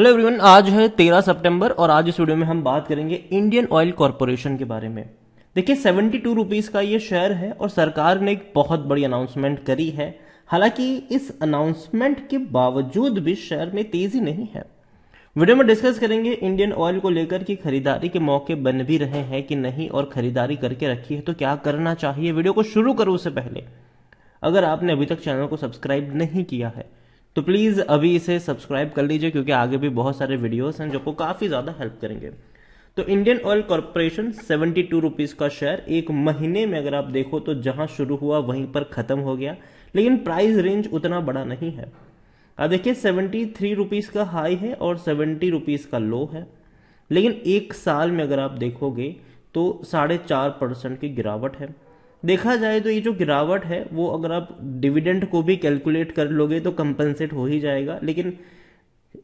hello everyone आज है तेरह सितंबर और आज इस वीडियो में हम बात करेंगे इंडियन ऑयल कॉरपोरेशन के बारे में देखिए सेवेंटी टू रुपीज़ का ये शेयर है और सरकार ने एक बहुत बड़ी अनाउंसमेंट करी है हालांकि इस अनाउंसमेंट के बावजूद भी शेयर में तेजी नहीं है वीडियो में डिस्कस करेंगे इंडियन ऑयल को लेकर कि खरीदारी के मौके बन भी रहे हैं कि नहीं और खरीदारी करके रखी है तो क्या करना चाहिए वीडियो को शुरू करो उससे पहले अगर आपने अभी तक चैनल को सब्सक्राइब नहीं किया है तो प्लीज़ अभी इसे सब्सक्राइब कर लीजिए क्योंकि आगे भी बहुत सारे वीडियोस हैं जो को काफ़ी ज़्यादा हेल्प करेंगे तो Indian Oil Corporation seventy two rupees का शेयर एक महीने में अगर आप देखो तो जहां शुरू हुआ वहीं पर ख़त्म हो गया लेकिन प्राइस रेंज उतना बड़ा नहीं है अब देखिए सेवेंटी थ्री रुपीज़ का हाई है और सेवेंटी रुपीज़ का लो है लेकिन एक साल में अगर आप देखोगे तो साढ़े चार परसेंट की गिरावट है देखा जाए तो ये जो गिरावट है वो अगर आप डिविडेंड को भी कैलकुलेट कर लोगे तो कंपनसेट हो ही जाएगा लेकिन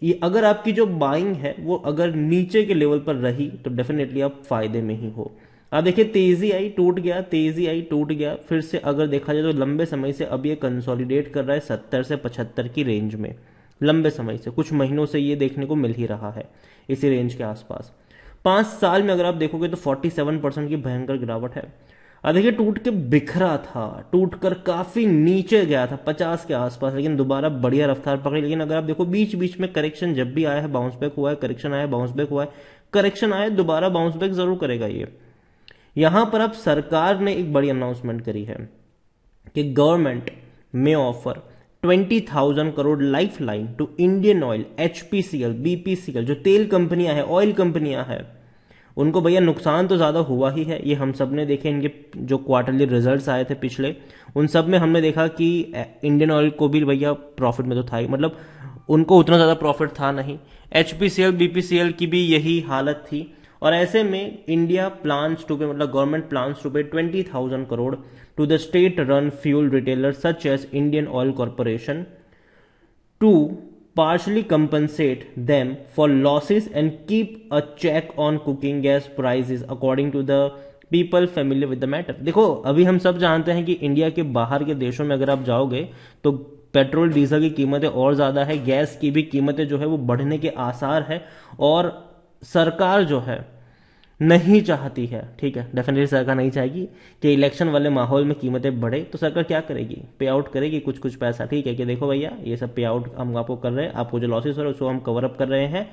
ये अगर आपकी जो बाइंग है वो अगर नीचे के लेवल पर रही तो डेफिनेटली आप फायदे में ही हो आप देखिए तेजी आई टूट गया तेजी आई टूट गया फिर से अगर देखा जाए तो लंबे समय से अब ये कंसोलिडेट कर रहा है सत्तर से पचहत्तर की रेंज में लंबे समय से कुछ महीनों से ये देखने को मिल ही रहा है इसी रेंज के आसपास पांच साल में अगर आप देखोगे तो 47 परसेंट की भयंकर गिरावट है हाँ, देखिए टूट के बिखरा था टूट कर काफ़ी नीचे गया था पचास के आसपास लेकिन दोबारा बढ़िया रफ्तार पकड़ी लेकिन अगर आप देखो बीच बीच में करेक्शन जब भी आया है बाउंस बैक हुआ है करेक्शन आया बाउंस बैक हुआ है करेक्शन आया दोबारा बाउंस बैक जरूर करेगा ये यहां पर अब सरकार ने एक बड़ी अनाउंसमेंट करी है कि गवर्नमेंट में offer twenty thousand crore life line to Indian Oil HPCL BPCL जो तेल कंपनियां हैं ऑयल कंपनियां हैं उनको भैया नुकसान तो ज़्यादा हुआ ही है ये हम सब ने देखे इनके जो क्वार्टरली रिजल्ट्स आए थे पिछले उन सब में हमने देखा कि इंडियन ऑयल को भी भैया प्रॉफिट में तो था ही मतलब उनको उतना ज़्यादा प्रॉफिट था नहीं H P C L B P C L की भी यही हालत थी और ऐसे में इंडिया प्लान्स टू पे मतलब government plans to pay twenty thousand crore to the state run fuel retailer such as Indian Oil Corporation to partially compensate them for losses and keep a check on cooking gas prices according to the people familiar with the matter देखो अभी हम सब जानते हैं कि India के बाहर के देशों में अगर आप जाओगे तो पेट्रोल डीजल की कीमतें और ज़्यादा है गैस की भी कीमतें जो है वो बढ़ने के आसार है और सरकार जो है नहीं चाहती है ठीक है डेफिनेटली सरकार नहीं चाहेगी कि इलेक्शन वाले माहौल में कीमतें बढ़े तो सरकार क्या करेगी पे आउट करेगी कुछ कुछ पैसा ठीक है कि देखो भैया ये सब पे आउट हम आपको कर रहे हैं आपको जो लॉसेस हो रहे हैं उसको हम कवर अप कर रहे हैं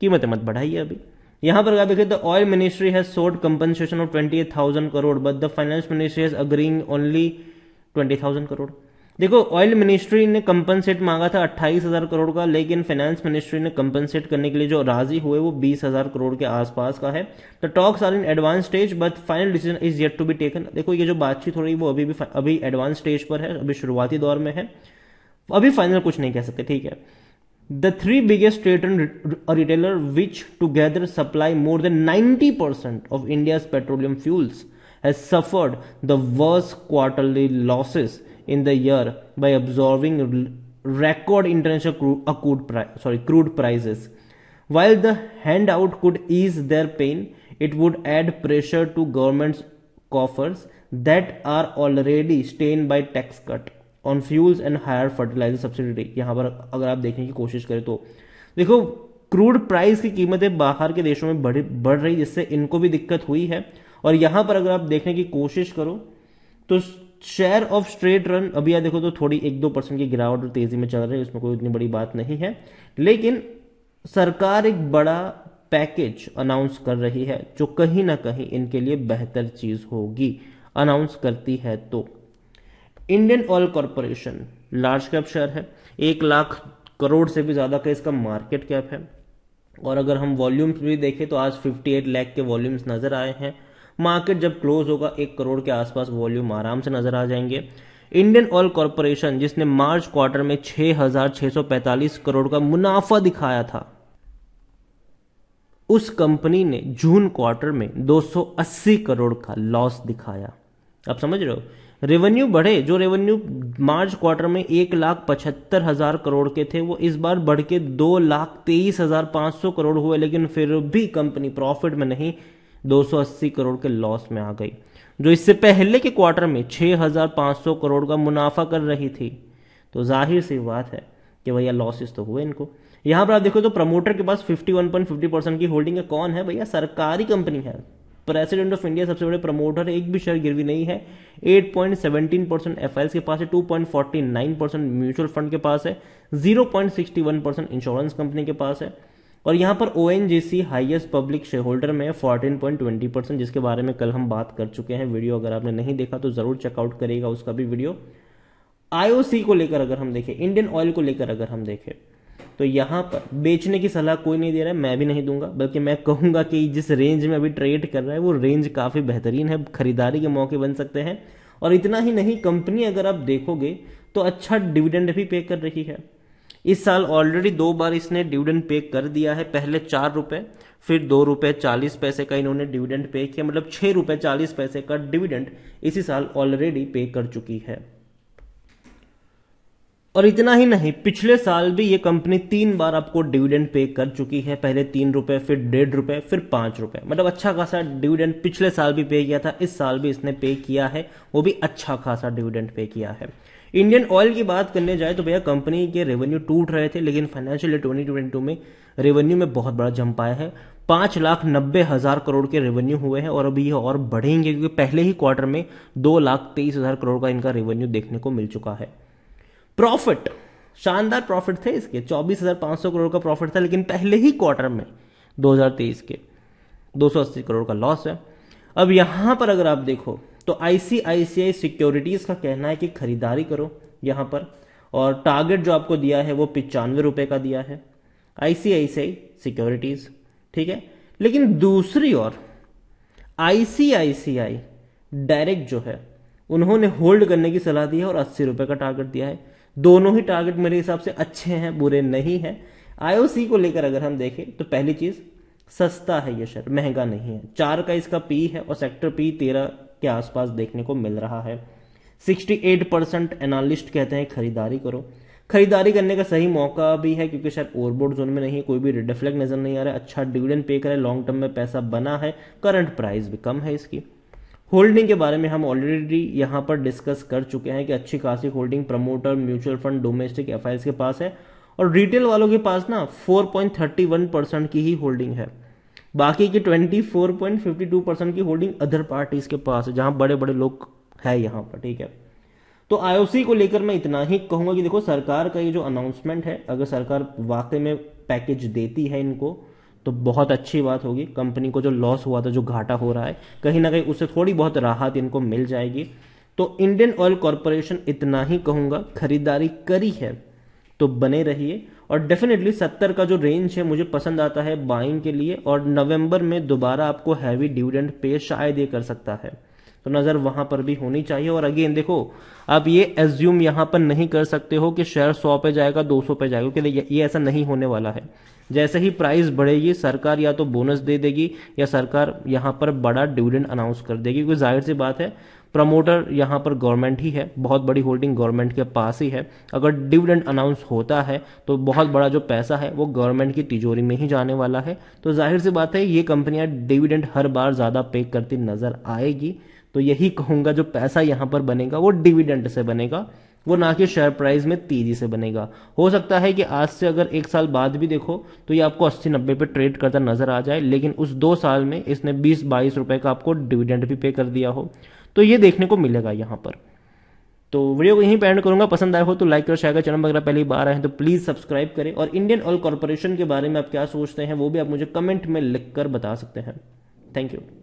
कीमतें मत बढ़ाइए अभी यहां पर देखिए the oil ministry has sought compensation of twenty thousand crore but the finance ministry has agreeing only twenty thousand crore देखो ऑयल मिनिस्ट्री ने कंपनसेट मांगा था अट्ठाईस हज़ार करोड़ का लेकिन फाइनेंस मिनिस्ट्री ने कंपनसेट करने के लिए जो राजी हुए वो बीस हज़ार करोड़ के आसपास का है the talks are in advance stage but final decision is yet to be taken देखो ये जो बातचीत हो रही है वो अभी भी अभी एडवांस स्टेज पर है अभी शुरुआती दौर में है अभी फाइनल कुछ नहीं कह सकते ठीक है the three biggest trade and retailer which together supply more than ninety percent of India petroleum fuels has suffered the worst quarterly losses in the year by absorbing record international crude, uh, sorry crude prices while the handout could ease their pain it would add pressure to government's coffers that are already stained by tax cut on fuels and higher fertilizer subsidy यहाँ पर अगर आप देखने की कोशिश करें तो देखो क्रूड प्राइस की कीमतें बाहर के देशों में बढ़ बढ़ रही जिससे इनको भी दिक्कत हुई है और यहां पर अगर आप देखने की कोशिश करो तो शेयर ऑफ स्ट्रेट रन अभी देखो तो थोड़ी एक दो परसेंट की गिरावट और तेजी में चल रही है उसमें कोई इतनी बड़ी बात नहीं है लेकिन सरकार एक बड़ा पैकेज अनाउंस कर रही है जो कहीं ना कहीं इनके लिए बेहतर चीज होगी अनाउंस करती है तो Indian Oil Corporation large cap share है एक लाख करोड़ से भी ज़्यादा का इसका मार्केट कैप है और अगर हम वॉल्यूम्स भी देखें तो आज 58 लाख के वॉल्यूम्स नज़र आए हैं मार्केट जब क्लोज होगा एक करोड़ के आसपास वॉल्यूम आराम से नजर आ जाएंगे इंडियन ऑयल कॉरपोरेशन जिसने मार्च क्वार्टर में 6,645 करोड़ का मुनाफा दिखाया था उस कंपनी ने जून क्वार्टर में 280 करोड़ का लॉस दिखाया आप समझ रहे हो रेवेन्यू बढ़े जो रेवेन्यू मार्च क्वार्टर में एक लाख पचहत्तर हजार करोड़ के थे वो इस बार बढ़ के दो लाख तेईस हजार पांच सौ करोड़ हुए लेकिन फिर भी कंपनी प्रॉफिट में नहीं 280 करोड़ के लॉस में आ गई जो इससे पहले के क्वार्टर में 6,500 करोड़ का मुनाफा कर रही थी तो जाहिर सी बात है कि भैया लॉसेस तो हुए इनको यहां पर आप देखो तो प्रमोटर के पास 51.50 परसेंट की होल्डिंग है कौन है भैया सरकारी कंपनी है प्रेसिडेंट ऑफ इंडिया सबसे बड़े प्रमोटर एक भी शेयर गिरवी नहीं है 8.17 परसेंट एफ के पास है 2.49 परसेंट म्यूचुअल फंड के पास है 0.61 परसेंट इंश्योरेंस कंपनी के पास है और यहाँ पर O N G C highest public share holder में फोर्टीन पॉइंट ट्वेंटी परसेंट जिसके बारे में कल हम बात कर चुके हैं वीडियो अगर आपने नहीं देखा तो ज़रूर चेकआउट करेगा उसका भी वीडियो आईओसी को लेकर अगर हम देखें इंडियन ऑयल को लेकर अगर हम देखें तो यहाँ पर बेचने की सलाह कोई नहीं दे रहा है मैं भी नहीं दूंगा बल्कि मैं कहूंगा कि जिस रेंज में अभी ट्रेड कर रहा है वो रेंज काफ़ी बेहतरीन है खरीदारी के मौके बन सकते हैं और इतना ही नहीं कंपनी अगर आप देखोगे तो अच्छा डिविडेंड भी पे कर रही है इस साल ऑलरेडी दो बार इसने डिविडेंड पे कर दिया है पहले चार रुपए फिर दो रुपए चालीस पैसे का इन्होंने डिविडेंड पे किया मतलब छह रुपए चालीस पैसे का डिविडेंड इसी साल ऑलरेडी पे कर चुकी है और इतना ही नहीं पिछले साल भी ये कंपनी तीन बार आपको डिविडेंड पे कर चुकी है पहले तीन रुपए फिर डेढ़ रुपए फिर पांच रुपए मतलब अच्छा खासा डिविडेंड पिछले साल भी पे किया था इस साल भी इसने पे किया है वो भी अच्छा खासा डिविडेंड पे किया है इंडियन ऑयल की बात करने जाए तो भैया कंपनी के रेवेन्यू टूट रहे थे लेकिन फाइनेंशियल ट्वेंटी ट्वेंटी में रेवेन्यू में बहुत बड़ा जंप आया है पांच लाख नब्बे हज़ार करोड़ के रेवेन्यू हुए हैं और अभी ये और बढ़ेंगे क्योंकि पहले ही क्वार्टर में दो लाख तेईस हज़ार करोड़ का इनका रेवेन्यू देखने को मिल चुका है प्रॉफिट शानदार प्रॉफिट थे इसके चौबीस हज़ार पांच सौ करोड़ का प्रॉफिट था लेकिन पहले ही क्वार्टर में दो हजार तेईस के दो सौ अस्सी करोड़ का लॉस है अब यहां पर अगर आप देखो तो आईसीआईसीआई सिक्योरिटीज़ का कहना है कि खरीदारी करो यहाँ पर और टारगेट जो आपको दिया है वो पचानवे रुपये का दिया है आईसीआईसीआई सिक्योरिटीज़ ठीक है लेकिन दूसरी ओर आईसीआईसीआई डायरेक्ट जो है उन्होंने होल्ड करने की सलाह दी है और अस्सी रुपये का टारगेट दिया है दोनों ही टारगेट मेरे हिसाब से अच्छे हैं बुरे नहीं हैं आईओसी को लेकर अगर हम देखें तो पहली चीज़ सस्ता है ये शेयर महंगा नहीं है चार का इसका पी है और सेक्टर पी तेरह के आसपास देखने को मिल रहा है 68 परसेंट एनालिस्ट कहते हैं खरीदारी करो खरीदारी करने का सही मौका भी है क्योंकि शायद ओवरबोर्ड जोन में नहीं है कोई भी रिफ्लेक्ट नजर नहीं आ रहा है अच्छा डिविडेंड पे करें लॉन्ग टर्म में पैसा बना है करंट प्राइस भी कम है इसकी होल्डिंग के बारे में हम ऑलरेडी यहां पर डिस्कस कर चुके हैं कि अच्छी खासी holding promoter mutual fund domestic F के पास है और रिटेल वालों के पास ना 4.31 परसेंट की ही होल्डिंग है बाकी की 24.52 परसेंट की होल्डिंग अदर पार्टीज के पास है जहां बड़े बड़े लोग है यहाँ पर ठीक है तो आईओसी को लेकर मैं इतना ही कहूंगा कि देखो सरकार का ये जो अनाउंसमेंट है अगर सरकार वाकई में पैकेज देती है इनको तो बहुत अच्छी बात होगी कंपनी को जो लॉस हुआ था जो घाटा हो रहा है कहीं ना कहीं उससे थोड़ी बहुत राहत इनको मिल जाएगी तो इंडियन ऑयल कॉरपोरेशन इतना ही कहूंगा खरीदारी करी है तो बने रहिए और डेफिनेटली सत्तर का जो रेंज है मुझे पसंद आता है बाइंग के लिए और नवंबर में दोबारा आपको हैवी डिविडेंड पे शायद ये कर सकता है तो नज़र वहां पर भी होनी चाहिए और अगेन देखो आप ये एज्यूम यहां पर नहीं कर सकते हो कि शेयर सौ पे जाएगा दो सौ पे जाएगा क्योंकि ये ऐसा नहीं होने वाला है जैसे ही प्राइस बढ़ेगी सरकार या तो बोनस दे देगी या सरकार यहां पर बड़ा डिविडेंड अनाउंस कर देगी क्योंकि जाहिर सी बात है प्रमोटर यहाँ पर गवर्नमेंट ही है बहुत बड़ी होल्डिंग गवर्नमेंट के पास ही है अगर डिविडेंड अनाउंस होता है तो बहुत बड़ा जो पैसा है वो गवर्नमेंट की तिजोरी में ही जाने वाला है तो जाहिर सी बात है ये कंपनियाँ डिविडेंड हर बार ज़्यादा पे करती नज़र आएगी तो यही कहूँगा जो पैसा यहाँ पर बनेगा वो डिविडेंड से बनेगा वो ना कि शेयर प्राइस में तेजी से बनेगा हो सकता है कि आज से अगर एक साल बाद भी देखो तो ये आपको अस्सी नब्बे पे ट्रेड करता नजर आ जाए लेकिन उस दो साल में इसने बीस बाईस रुपए का आपको डिविडेंड भी पे कर दिया हो तो ये देखने को मिलेगा यहाँ पर तो वीडियो को यहीं पर एंड करूंगा पसंद आया हो तो लाइक और शेयर का चैनल वगैरह पहली बार आए हैं तो प्लीज़ सब्सक्राइब करें और इंडियन ऑयल कॉरपोरेशन के बारे में आप क्या सोचते हैं वो भी आप मुझे कमेंट में लिखकर बता सकते हैं थैंक यू